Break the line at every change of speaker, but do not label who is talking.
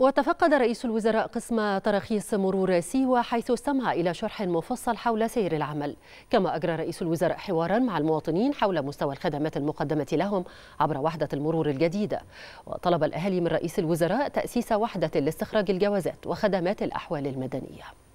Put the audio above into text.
وتفقد رئيس الوزراء قسم تراخيص مرور سيوة حيث استمع إلى شرح مفصل حول سير العمل كما أجرى رئيس الوزراء حوارا مع المواطنين حول مستوى الخدمات المقدمة لهم عبر وحدة المرور الجديدة وطلب الأهالي من رئيس الوزراء تأسيس وحدة لاستخراج الجوازات وخدمات الأحوال المدنية